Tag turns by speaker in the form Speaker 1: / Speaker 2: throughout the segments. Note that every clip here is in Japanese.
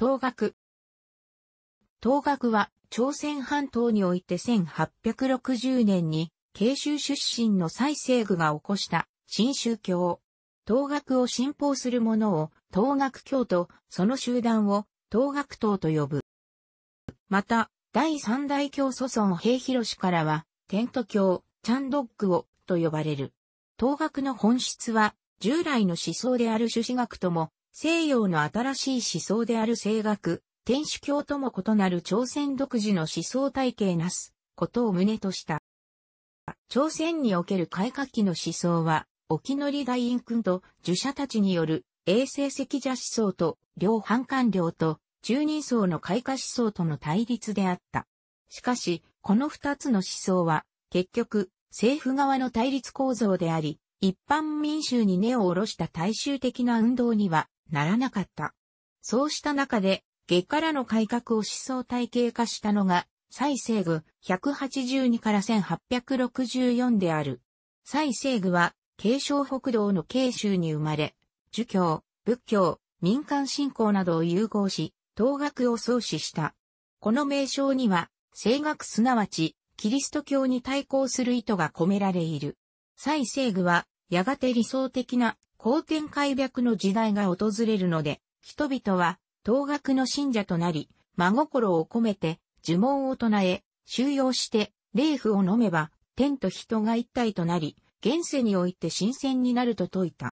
Speaker 1: 東学。東学は、朝鮮半島において1860年に、慶州出身の蔡政具が起こした、新宗教。東学を信奉する者を、東学教と、その集団を、東学党と呼ぶ。また、第三代教祖孫平広氏からは、テント教、チャンドックを、と呼ばれる。東学の本質は、従来の思想である朱子学とも、西洋の新しい思想である西学、天主教とも異なる朝鮮独自の思想体系なすことを旨とした。朝鮮における開花期の思想は、沖乗大院君と儒者たちによる衛生赤蛇思想と両反官僚と中人層の開花思想との対立であった。しかし、この二つの思想は、結局、政府側の対立構造であり、一般民衆に根を下ろした大衆的な運動にはならなかった。そうした中で、月からの改革を思想体系化したのが、蔡政具182から1864である。蔡政具は、慶尚北道の慶州に生まれ、儒教、仏教、民間信仰などを融合し、東学を創始した。この名称には、聖学すなわち、キリスト教に対抗する意図が込められている。蔡政具は、やがて理想的な後天開白の時代が訪れるので、人々は当学の信者となり、真心を込めて呪文を唱え、収容して霊符を飲めば、天と人が一体となり、現世において新鮮になると説いた。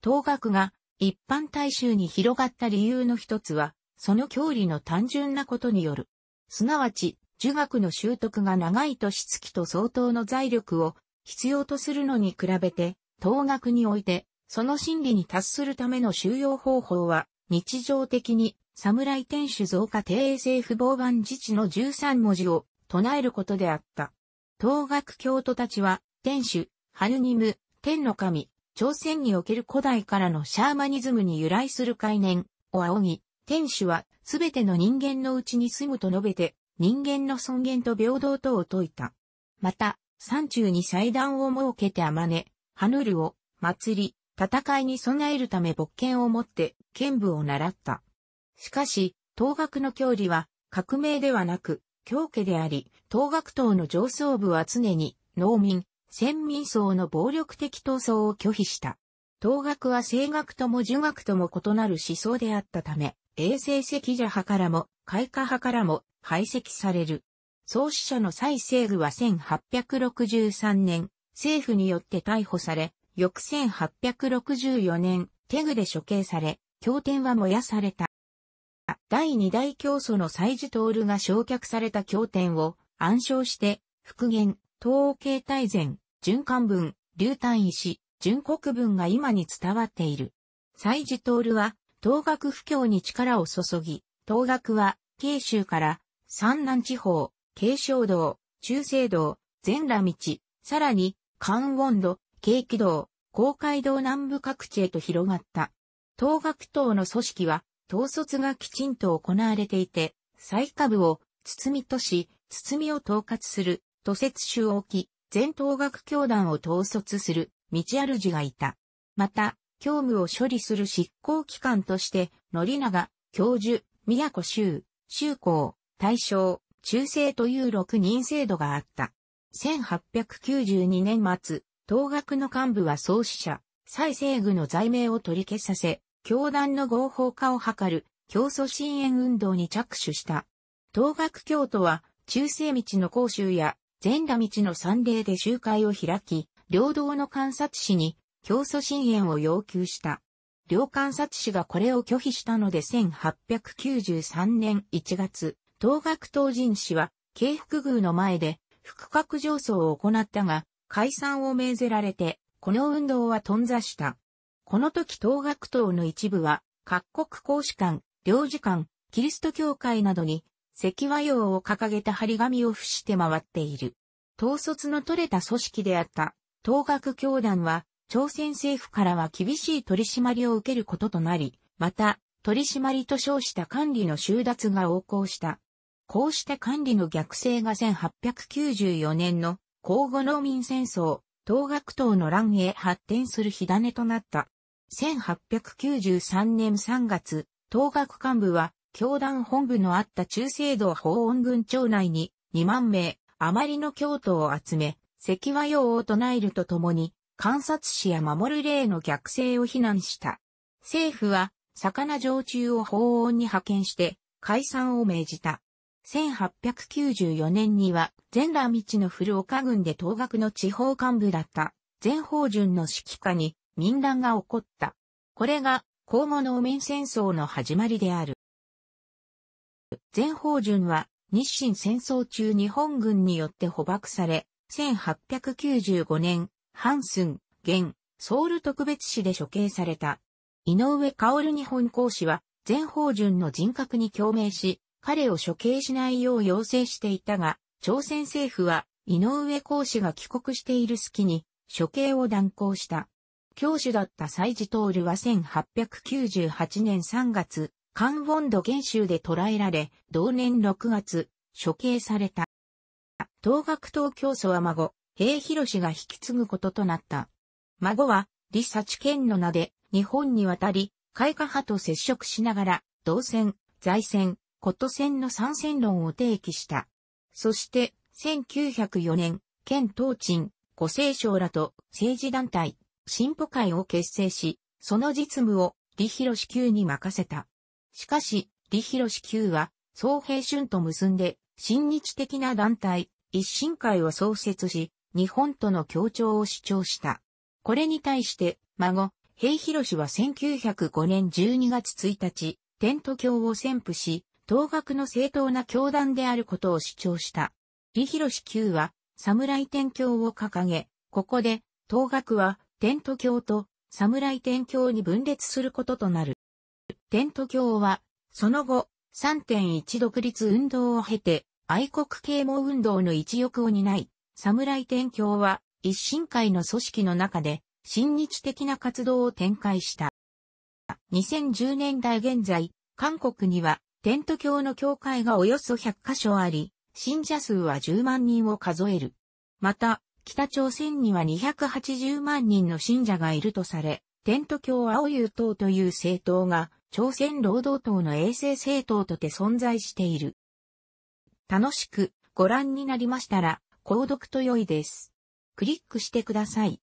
Speaker 1: 当学が一般大衆に広がった理由の一つは、その教理の単純なことによる。すなわち、儒学の習得が長い年月と相当の財力を必要とするのに比べて、当学において、その真理に達するための収容方法は、日常的に、侍天守増加帝政府防犯自治の13文字を唱えることであった。当学教徒たちは、天守、ハヌニム、天の神、朝鮮における古代からのシャーマニズムに由来する概念を仰ぎ、天守はすべての人間のうちに住むと述べて、人間の尊厳と平等とを説いた。また、山中に祭壇を設けてあまね、ハヌルを、祭り、戦いに備えるため牧権を持って、剣舞を習った。しかし、東学の教理は、革命ではなく、教家であり、東学党の上層部は常に、農民、先民層の暴力的闘争を拒否した。東学は政学とも儒学とも異なる思想であったため、衛生赤者派からも、開花派からも、排斥される。創始者の蔡成具は1863年、政府によって逮捕され、翌1864年、手具で処刑され、経典は燃やされた。第二代教祖の祭事徹が焼却された経典を暗唱して、復元、東欧形態前、循環文、流単石、純国文が今に伝わっている。祭事徹は、東学不況に力を注ぎ、東学は、慶州から、山南地方、慶祥道、中正道、全羅道、さらに、関温度、景気道、公会道南部各地へと広がった。東学党の組織は、統率がきちんと行われていて、最下部を、包みとし、包を統括する、都説主を置き、全東学教団を統率する、道主がいた。また、教務を処理する執行機関として、則長、教授、宮古州、州公、大正、中世という六人制度があった。1892年末、当学の幹部は創始者、再政具の罪名を取り消させ、教団の合法化を図る、教祖支援運動に着手した。東学教徒は、中世道の講習や、全羅道の三礼で集会を開き、領道の観察士に、教祖支援を要求した。両観察士がこれを拒否したので1893年1月、東学東人氏は、京福宮の前で、副閣上層を行ったが、解散を命ぜられて、この運動は頓挫した。この時東学党の一部は、各国公使館、領事館、キリスト教会などに、赤和洋を掲げた張り紙を付して回っている。統率の取れた組織であった、東学教団は、朝鮮政府からは厳しい取り締まりを受けることとなり、また、取り締まりと称した管理の収奪が横行した。こうして管理の逆性が1894年の交互農民戦争、東学党の乱へ発展する火種となった。1893年3月、東学幹部は、教団本部のあった中正道法音軍町内に2万名、余りの教徒を集め、関和用を唱えるとともに、観察士や守る例の逆性を非難した。政府は、魚常駐を法音に派遣して、解散を命じた。1894年には、全羅道の古岡郡で東学の地方幹部だった、全法順の指揮下に民乱が起こった。これが、皇后農面戦争の始まりである。全法順は、日清戦争中日本軍によって捕獲され、1895年、ハンスン、現、ソウル特別市で処刑された。井上薫日本公使は、全法順の人格に共鳴し、彼を処刑しないよう要請していたが、朝鮮政府は井上公子が帰国している隙に処刑を断行した。教主だった蔡治徹は1898年3月、カン度ンド元州で捕らえられ、同年6月、処刑された。東学東教祖は孫、平博が引き継ぐこととなった。孫は、李知県の名で、日本に渡り、開花派と接触しながら、同戦、在戦、こと戦の参戦論を提起した。そして、1904年、県東鎮、五聖省らと政治団体、進歩会を結成し、その実務を李広級に任せた。しかし、李広級は、総平春と結んで、親日的な団体、一新会を創設し、日本との協調を主張した。これに対して、孫、平広は1905年12月1日、天都教を宣布し、当学の正当な教団であることを主張した。李博士級は、侍天教を掲げ、ここで、当学は、天都教と、侍天教に分裂することとなる。天都教は、その後、3.1独立運動を経て、愛国啓蒙運動の一翼を担い、侍天教は、一新会の組織の中で、親日的な活動を展開した。2010年代現在、韓国にはテント教の教会がおよそ100カ所あり、信者数は10万人を数える。また、北朝鮮には280万人の信者がいるとされ、テント教青友党という政党が、朝鮮労働党の衛星政党とて存在している。楽しくご覧になりましたら、購読と良いです。クリックしてください。